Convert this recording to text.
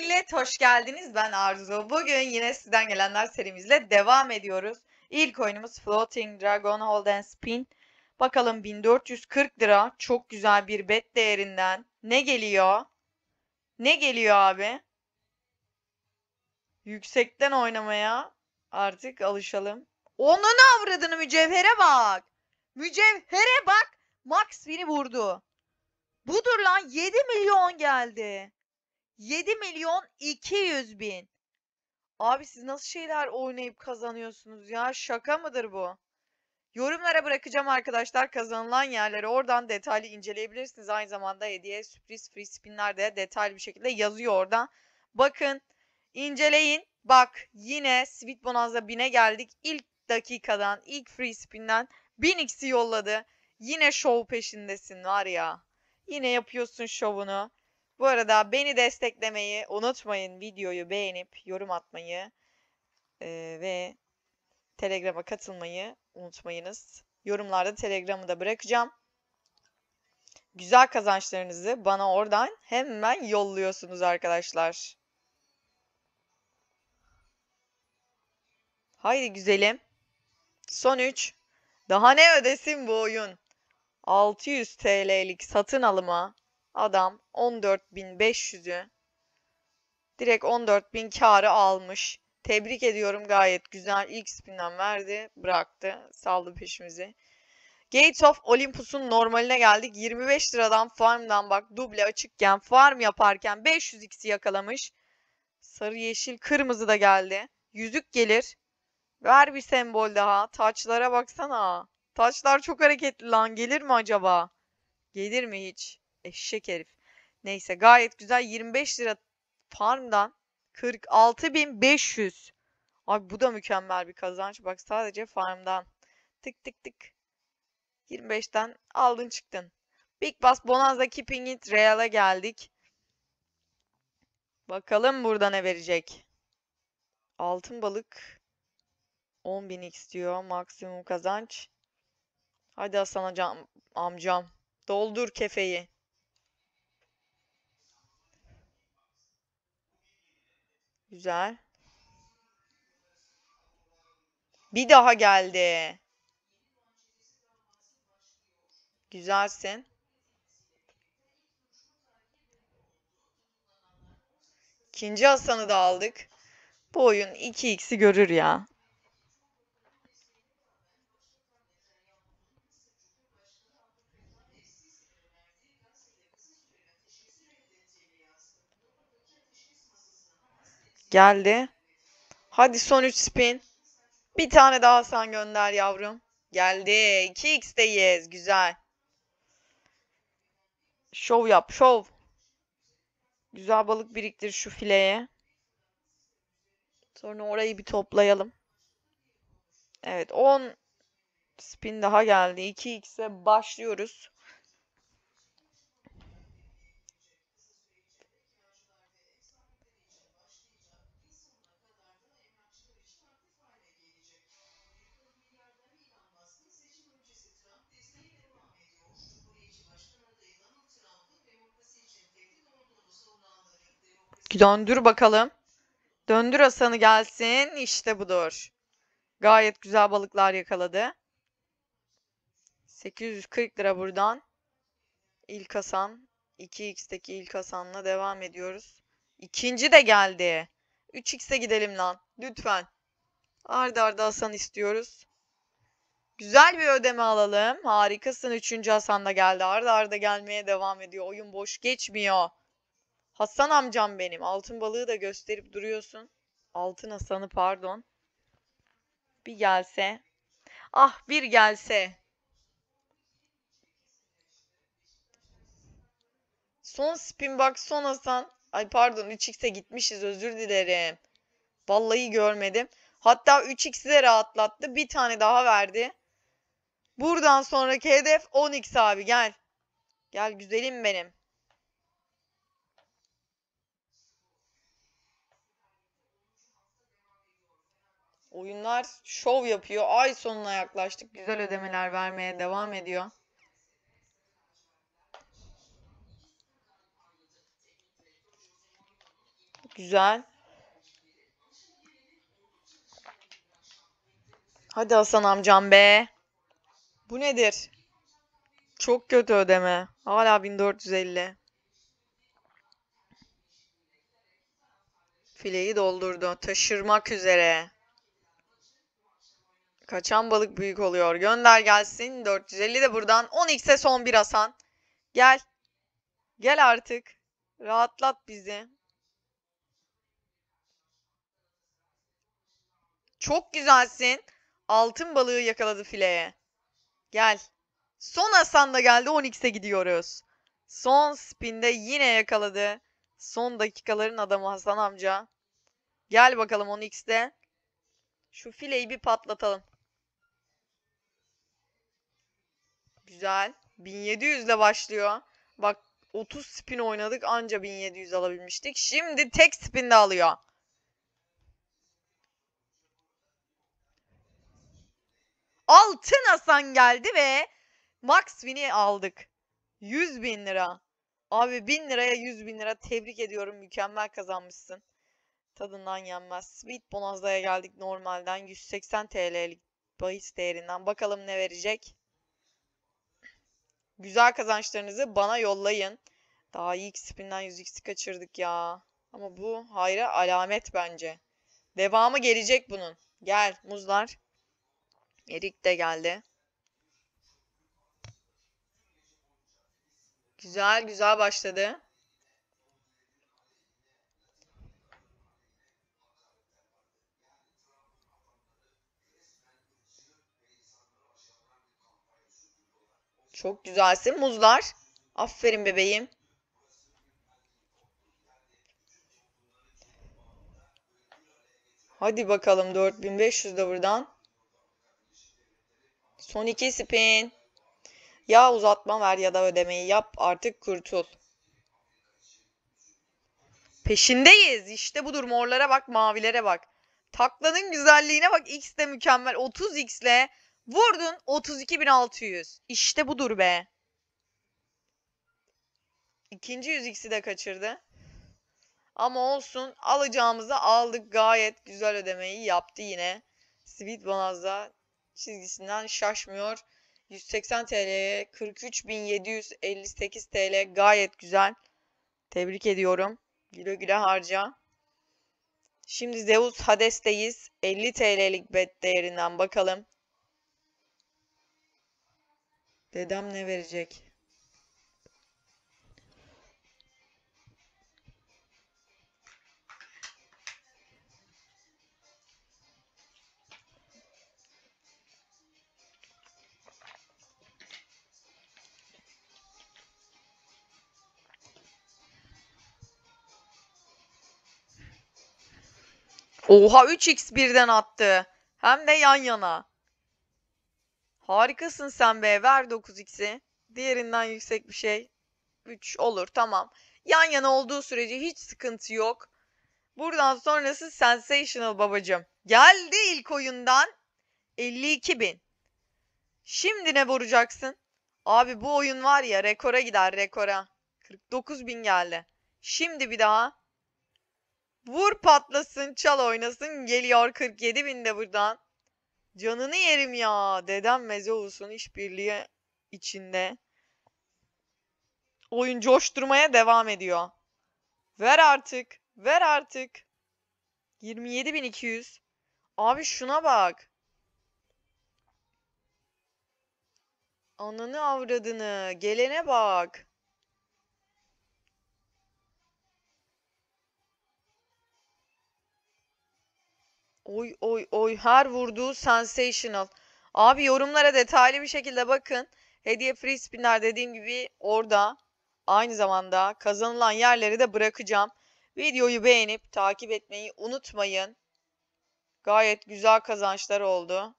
millet, hoş geldiniz. Ben Arzu. Bugün yine sizden gelenler serimizle devam ediyoruz. İlk oyunumuz Floating Dragon Hold and Spin. Bakalım 1440 lira çok güzel bir bet değerinden. Ne geliyor? Ne geliyor abi? Yüksekten oynamaya artık alışalım. Onun avradını mücevhere bak. Mücevhere bak. Max beni vurdu. Budur lan 7 milyon geldi. 7 milyon 200 bin. Abi siz nasıl şeyler oynayıp kazanıyorsunuz ya? Şaka mıdır bu? Yorumlara bırakacağım arkadaşlar kazanılan yerleri oradan detaylı inceleyebilirsiniz. Aynı zamanda hediye sürpriz free spinler de detaylı bir şekilde yazıyor orada. Bakın inceleyin. Bak yine Sweet Bonanza 1000'e geldik. İlk dakikadan ilk free spin'den 1000 x'i yolladı. Yine şov peşindesin var ya. Yine yapıyorsun şovunu. Bu arada beni desteklemeyi unutmayın. Videoyu beğenip yorum atmayı e, ve Telegram'a katılmayı unutmayınız. Yorumlarda Telegram'ı da bırakacağım. Güzel kazançlarınızı bana oradan hemen yolluyorsunuz arkadaşlar. Haydi güzelim. Son 3. Daha ne ödesin bu oyun? 600 TL'lik satın alıma adam 14.500'ü direkt 14.000 karı almış. Tebrik ediyorum gayet güzel. ilk spinden verdi bıraktı saldı peşimizi. Gate of Olympus'un normaline geldik. 25 liradan farmdan bak duble açıkken farm yaparken 500 x'i yakalamış. Sarı yeşil kırmızı da geldi. Yüzük gelir. Ver bir sembol daha. Taçlara baksana. Taçlar çok hareketli lan. Gelir mi acaba? Gelir mi hiç? Eşek herif. Neyse gayet güzel 25 lira farmdan 46.500. Abi bu da mükemmel bir kazanç. Bak sadece farmdan. Tık tık tık. 25'ten aldın çıktın. Big Bass Bonanza Keeping It Real'a geldik. Bakalım burada ne verecek. Altın balık 10.000 istiyor. Maksimum kazanç. Hadi Hasan amcam. Doldur kefeyi. Güzel. Bir daha geldi. Güzelsin. İkinci Hasan'ı da aldık. Bu oyun 2x'i görür ya. Geldi. Hadi son 3 spin. Bir tane daha sen gönder yavrum. Geldi. 2x'deyiz. Güzel. Şov yap. Şov. Güzel balık biriktir şu fileye. Sonra orayı bir toplayalım. Evet 10 spin daha geldi. 2x'e başlıyoruz. Döndür bakalım. Döndür Hasan'ı gelsin. İşte budur. Gayet güzel balıklar yakaladı. 840 lira buradan. İlk Hasan. 2x'teki ilk Hasan'la devam ediyoruz. İkinci de geldi. 3x'e gidelim lan. Lütfen. Arda arda Hasan istiyoruz. Güzel bir ödeme alalım. Harikasın. Üçüncü Hasan da geldi. Arda arda gelmeye devam ediyor. Oyun boş geçmiyor. Hasan amcam benim. Altın balığı da gösterip duruyorsun. Altın Hasan'ı pardon. Bir gelse. Ah bir gelse. Son spin bak son Hasan. Ay pardon 3x'e gitmişiz özür dilerim. Vallahi görmedim. Hatta 3x'i de rahatlattı. Bir tane daha verdi. Buradan sonraki hedef 10x abi gel. Gel güzelim benim. Oyunlar şov yapıyor. Ay sonuna yaklaştık. Güzel ödemeler vermeye devam ediyor. Güzel. Hadi Hasan amcam be. Bu nedir? Çok kötü ödeme. Hala 1450. Fileyi doldurdu. Taşırmak üzere. Kaçan balık büyük oluyor. Gönder gelsin. 450 de buradan. 10x'e son bir Hasan. Gel. Gel artık. Rahatlat bizi. Çok güzelsin. Altın balığı yakaladı fileye. Gel. Son Hasan da geldi. 10x'e gidiyoruz. Son spinde yine yakaladı. Son dakikaların adamı Hasan amca. Gel bakalım 10x'de. Şu fileyi bir patlatalım. Güzel. 1700 ile başlıyor. Bak 30 spin oynadık anca 1700 alabilmiştik. Şimdi tek spin de alıyor. Altın Hasan geldi ve Max Win'i aldık. 100 bin lira. Abi 1000 liraya 100 bin lira. Tebrik ediyorum. Mükemmel kazanmışsın. Tadından yenmez. Sweet Bonanza'ya geldik normalden. 180 TL'lik bahis değerinden. Bakalım ne verecek. Güzel kazançlarınızı bana yollayın. Daha iyi xpinden 100x'i kaçırdık ya. Ama bu hayra alamet bence. Devamı gelecek bunun. Gel muzlar. Erik de geldi. Güzel güzel başladı. Çok güzelsin. Muzlar. Aferin bebeğim. Hadi bakalım 4500 de buradan. Son iki spin. Ya uzatma ver ya da ödemeyi yap artık kurtul. Peşindeyiz. İşte budur morlara bak mavilere bak. Taklanın güzelliğine bak X de mükemmel. 30 X ile Vurdun 32.600. İşte budur be. İkinci yüz ikisi de kaçırdı. Ama olsun alacağımızı aldık. Gayet güzel ödemeyi yaptı yine. Sweet Bonanza çizgisinden şaşmıyor. 180 TL'ye 43.758 TL gayet güzel. Tebrik ediyorum. Güle güle harca. Şimdi Zeus Hades'teyiz. 50 TL'lik bet değerinden bakalım. Dedem ne verecek? Oha 3x birden attı. Hem de yan yana. Harikasın sen be. Ver 9x'i. Diğerinden yüksek bir şey. 3 olur tamam. Yan yana olduğu sürece hiç sıkıntı yok. Buradan sonrası sensational babacım. Geldi ilk oyundan 52 bin. Şimdi ne vuracaksın? Abi bu oyun var ya rekora gider rekora. 49 bin geldi. Şimdi bir daha. Vur patlasın çal oynasın geliyor 47 bin de buradan. Canını yerim ya. Dedem olsun işbirliği içinde. Oyun coşturmaya devam ediyor. Ver artık. Ver artık. 27.200. Abi şuna bak. Ananı avradını. Gelene bak. Oy oy oy her vurduğu sensational. Abi yorumlara detaylı bir şekilde bakın. Hediye free spinler dediğim gibi orada. Aynı zamanda kazanılan yerleri de bırakacağım. Videoyu beğenip takip etmeyi unutmayın. Gayet güzel kazançlar oldu.